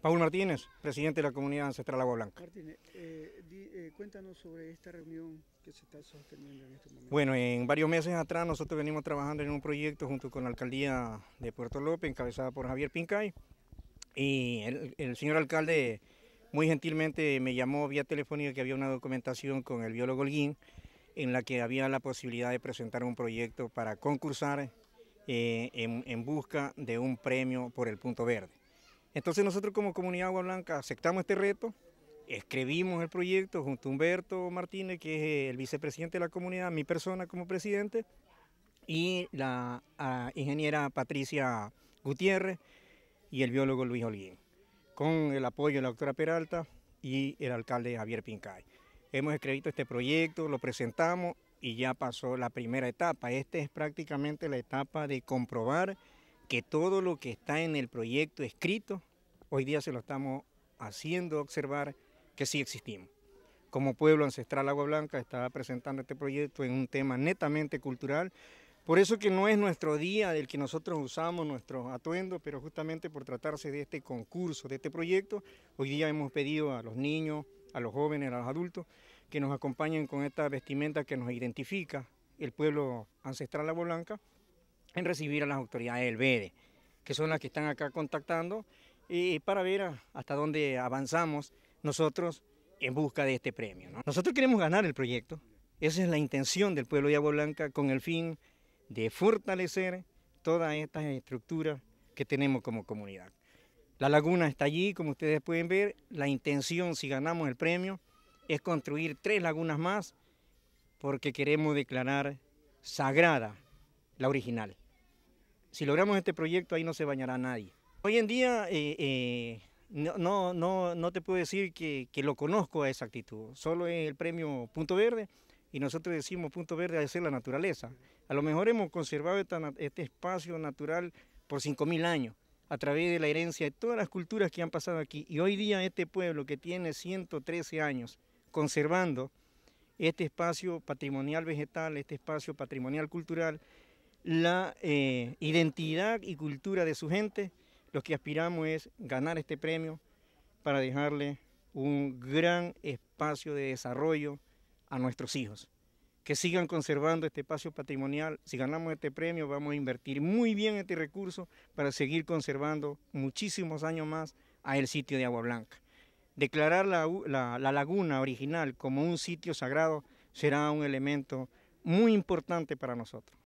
Paul Martínez, presidente de la comunidad ancestral Agua Blanca. Martínez, eh, eh, cuéntanos sobre esta reunión que se está sosteniendo en este momento. Bueno, en varios meses atrás nosotros venimos trabajando en un proyecto junto con la alcaldía de Puerto López, encabezada por Javier Pincay, y el, señor alcalde muy gentilmente me llamó vía telefónica que había una documentación con el biólogo Holguín en la que había la posibilidad de presentar un proyecto para concursar eh, en busca de un premio por el punto verde. Entonces nosotros como comunidad Agua Blanca aceptamos este reto, escribimos el proyecto junto a Humberto Martínez, que es eh, el vicepresidente de la comunidad, mi persona como presidente, y la ingeniera Patricia Gutiérrez y el biólogo Luis Olguín, con el apoyo de la doctora Peralta y el alcalde Javier Pincay. Hemos escrito este proyecto, lo presentamos y ya pasó la primera etapa. Esta es prácticamente la etapa de comprobar que todo lo que está en el proyecto escrito, hoy día se lo estamos haciendo observar que sí existimos. Como pueblo ancestral Agua Blanca está presentando este proyecto en un tema netamente cultural, por eso que no es nuestro día del que nosotros usamos nuestros atuendos, pero justamente por tratarse de este concurso, de este proyecto, hoy día hemos pedido a los niños, a los jóvenes, a los adultos, que nos acompañen con esta vestimenta que nos identifica el pueblo ancestral Agua Blanca, en recibir a las autoridades del BEDE, que son las que están acá contactando, y para ver hasta dónde avanzamos nosotros en busca de este premio. Nosotros queremos ganar el proyecto, esa es la intención del pueblo de Agua Blanca con el fin de fortalecer todas estas estructuras que tenemos como comunidad. La laguna está allí, como ustedes pueden ver, la intención si ganamos el premio es construir tres lagunas más porque queremos declarar sagrada la original. Si logramos este proyecto, ahí no se bañará nadie. Hoy en día eh, eh, no, no, no, te puedo decir que, lo conozco a esa actitud... solo es el premio Punto Verde y nosotros decimos Punto Verde ser la naturaleza. A lo mejor hemos conservado este espacio natural por 5.000 años a través de la herencia de todas las culturas que han pasado aquí. Y hoy día este pueblo que tiene 113 años conservando este espacio patrimonial vegetal, este espacio patrimonial cultural, la eh, identidad y cultura de su gente, lo que aspiramos es ganar este premio para dejarle un gran espacio de desarrollo a nuestros hijos. Que sigan conservando este espacio patrimonial. Si ganamos este premio vamos a invertir muy bien este recurso para seguir conservando muchísimos años más a el sitio de Agua Blanca. Declarar la laguna original como un sitio sagrado será un elemento muy importante para nosotros.